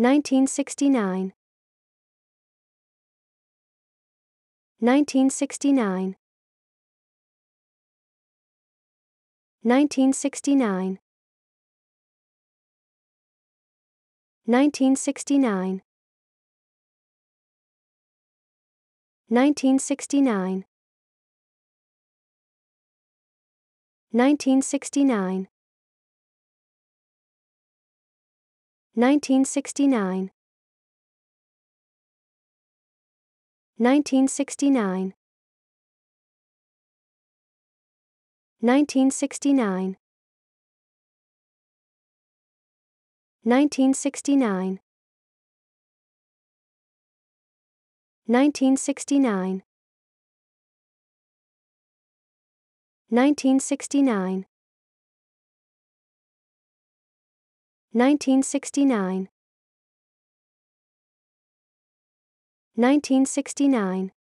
1969 1969 1969 1969 1969 1969 1969 1969 1969 1969 1969 1969 1969 1969